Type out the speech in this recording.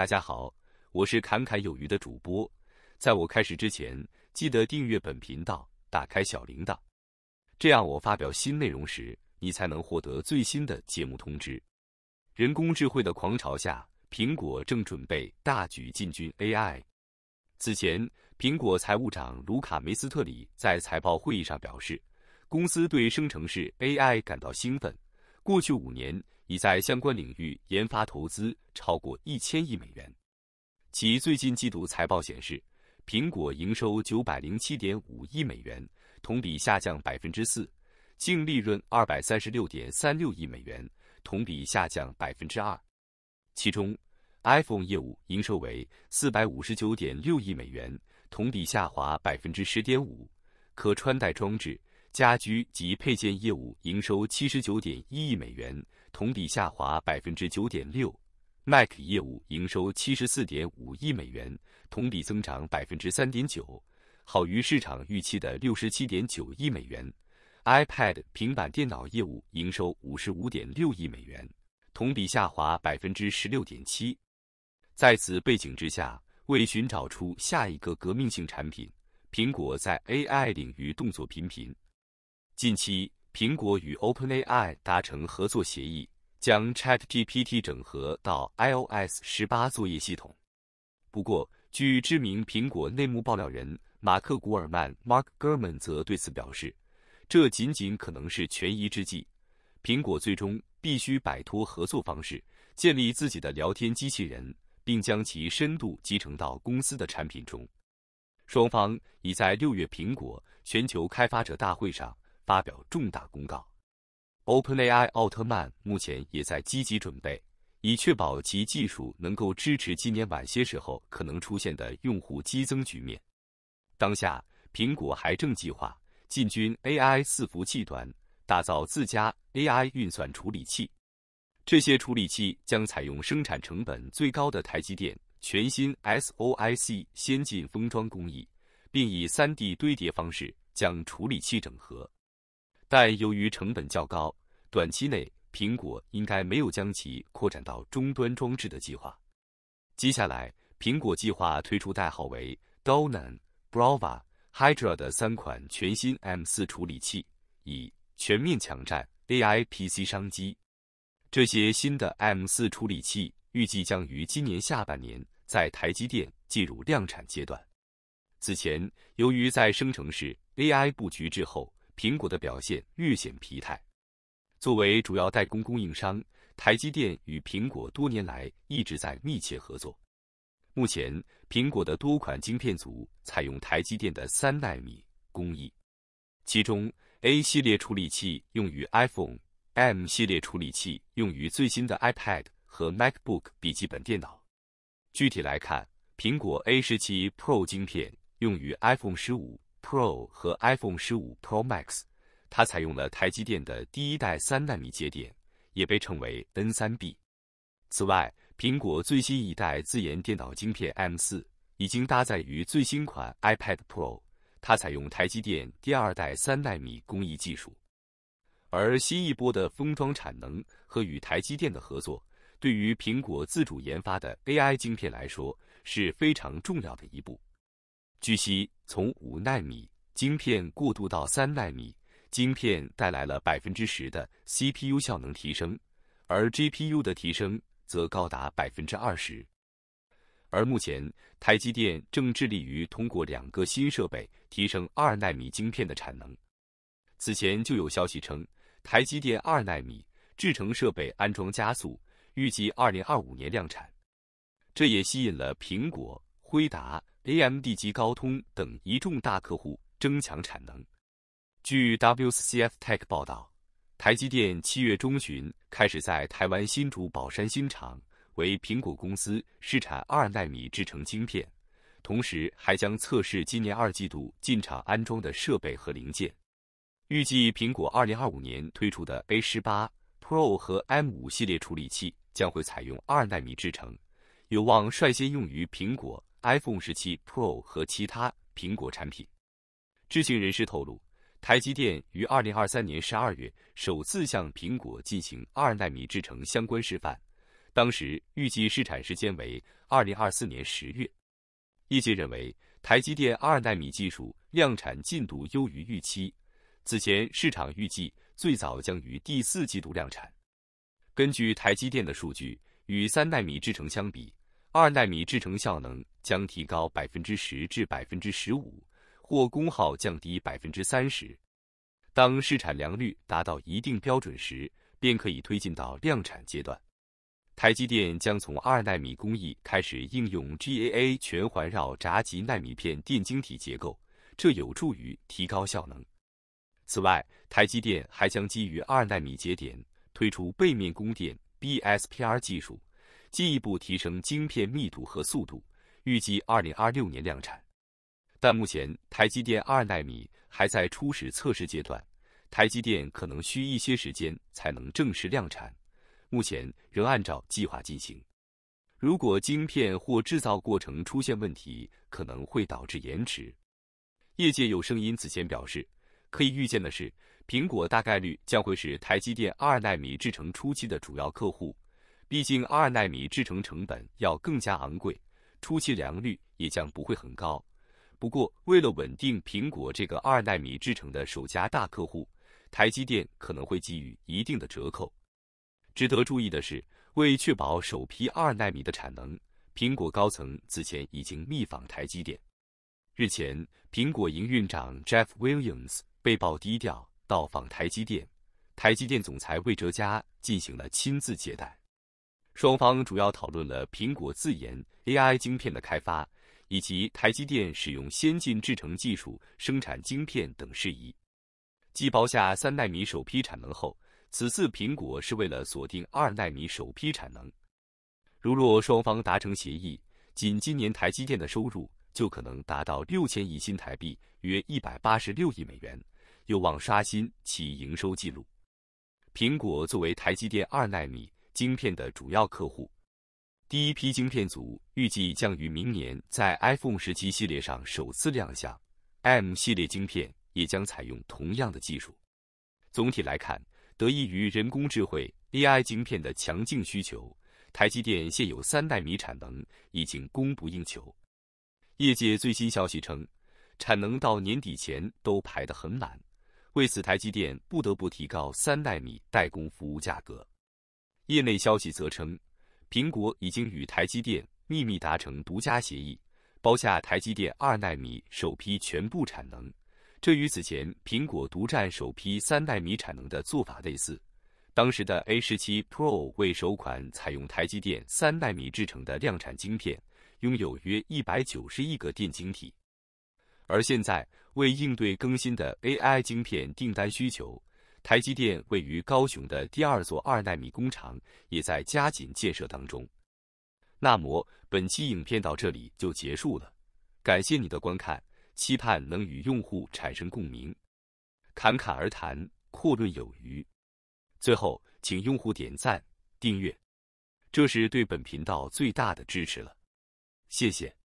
大家好，我是侃侃有余的主播。在我开始之前，记得订阅本频道，打开小铃铛，这样我发表新内容时，你才能获得最新的节目通知。人工智能的狂潮下，苹果正准备大举进军 AI。此前，苹果财务长卢卡梅斯特里在财报会议上表示，公司对生成式 AI 感到兴奋。过去五年。已在相关领域研发投资超过一千亿美元。其最近季度财报显示，苹果营收九百零七点五亿美元，同比下降百分之四；净利润二百三十六点三六亿美元，同比下降百分之二。其中，iPhone 业务营收为四百五十九点六亿美元，同比下滑百分之十点五；可穿戴装置、家居及配件业务营收七十九点一亿美元。同比下滑百分之九点六，Mac 业务营收七十四点五亿美元，同比增长百分之三点九，好于市场预期的六十七点九亿美元。iPad 平板电脑业务营收五十五点六亿美元，同比下滑百分之十六点七。在此背景之下，为寻找出下一个革命性产品，苹果在 AI 领域动作频频。近期，苹果与 OpenAI 达成合作协议，将 ChatGPT 整合到 iOS 十八作业系统。不过，据知名苹果内幕爆料人马克·古尔曼 （Mark Gurman） 则对此表示，这仅仅可能是权宜之计。苹果最终必须摆脱合作方式，建立自己的聊天机器人，并将其深度集成到公司的产品中。双方已在六月苹果全球开发者大会上。发表重大公告，OpenAI 奥特曼目前也在积极准备，以确保其技术能够支持今年晚些时候可能出现的用户激增局面。当下，苹果还正计划进军 AI 伺服器端，打造自家 AI 运算处理器。这些处理器将采用生产成本最高的台积电全新 SOI C 先进封装工艺，并以 3D 堆叠方式将处理器整合。但由于成本较高，短期内苹果应该没有将其扩展到终端装置的计划。接下来，苹果计划推出代号为 Donan、b r a v a Hydra 的三款全新 M4 处理器，以全面抢占 AI PC 商机。这些新的 M4 处理器预计将于今年下半年在台积电进入量产阶段。此前，由于在生成式 AI 布局之后，苹果的表现略显疲态。作为主要代工供应商，台积电与苹果多年来一直在密切合作。目前，苹果的多款晶片组采用台积电的三纳米工艺。其中，A 系列处理器用于 iPhone，M 系列处理器用于最新的 iPad 和 MacBook 笔记本电脑。具体来看，苹果 A 十七 Pro 晶片用于 iPhone 十五。Pro 和 iPhone 十五 Pro Max，它采用了台积电的第一代三纳米节点，也被称为 N3B。此外，苹果最新一代自研电脑晶片 M 四已经搭载于最新款 iPad Pro，它采用台积电第二代三纳米工艺技术。而新一波的封装产能和与台积电的合作，对于苹果自主研发的 AI 晶片来说是非常重要的一步。据悉，从五纳米晶片过渡到三纳米晶片带来了百分之十的 CPU 效能提升，而 GPU 的提升则高达百分之二十。而目前，台积电正致力于通过两个新设备提升二纳米晶片的产能。此前就有消息称，台积电二纳米制程设备安装加速，预计二零二五年量产。这也吸引了苹果、辉达。A.M.D 及高通等一众大客户争抢产能。据 W.C.F.Tech 报道，台积电七月中旬开始在台湾新竹宝山新厂为苹果公司试产二纳米制程晶片，同时还将测试今年二季度进厂安装的设备和零件。预计苹果二零二五年推出的 A 十八 Pro 和 M 五系列处理器将会采用二纳米制程，有望率先用于苹果。iPhone 17 Pro 和其他苹果产品，知情人士透露，台积电于2023年12月首次向苹果进行二纳米制程相关示范，当时预计试产时间为2024年10月。业界认为，台积电二纳米技术量产进度优于预期。此前市场预计最早将于第四季度量产。根据台积电的数据，与三纳米制程相比，二纳米制程效能将提高百分之十至百分之十五，或功耗降低百分之三十。当试产良率达到一定标准时，便可以推进到量产阶段。台积电将从二纳米工艺开始应用 GAA 全环绕栅极纳米片电晶体结构，这有助于提高效能。此外，台积电还将基于二纳米节点推出背面供电 BSPR 技术。进一步提升晶片密度和速度，预计二零二六年量产。但目前台积电二纳米还在初始测试阶段，台积电可能需一些时间才能正式量产。目前仍按照计划进行。如果晶片或制造过程出现问题，可能会导致延迟。业界有声音此前表示，可以预见的是，苹果大概率将会是台积电二纳米制成初期的主要客户。毕竟二纳米制成成本要更加昂贵，初期良率也将不会很高。不过，为了稳定苹果这个二纳米制成的首家大客户，台积电可能会给予一定的折扣。值得注意的是，为确保首批二纳米的产能，苹果高层此前已经密访台积电。日前，苹果营运长 Jeff Williams 被曝低调到访台积电，台积电总裁魏哲嘉进行了亲自接待。双方主要讨论了苹果自研 AI 晶片的开发，以及台积电使用先进制程技术生产晶片等事宜。继包下三纳米首批产能后，此次苹果是为了锁定二纳米首批产能。如若双方达成协议，仅今年台积电的收入就可能达到六千亿新台币，约一百八十六亿美元，有望刷新其营收纪录。苹果作为台积电二纳米。晶片的主要客户，第一批晶片组预计将于明年在 iPhone 十七系列上首次亮相，M 系列晶片也将采用同样的技术。总体来看，得益于人工智慧 AI 晶片的强劲需求，台积电现有三纳米产能已经供不应求。业界最新消息称，产能到年底前都排得很满，为此台积电不得不提高三纳米代工服务价格。业内消息则称，苹果已经与台积电秘密达成独家协议，包下台积电二纳米首批全部产能。这与此前苹果独占首批三纳米产能的做法类似。当时的 A 十七 Pro 为首款采用台积电三纳米制成的量产晶片，拥有约一百九十亿个电晶体。而现在，为应对更新的 AI 晶片订单需求。台积电位于高雄的第二座二纳米工厂也在加紧建设当中。那么本期影片到这里就结束了，感谢你的观看，期盼能与用户产生共鸣。侃侃而谈，阔论有余。最后，请用户点赞、订阅，这是对本频道最大的支持了。谢谢。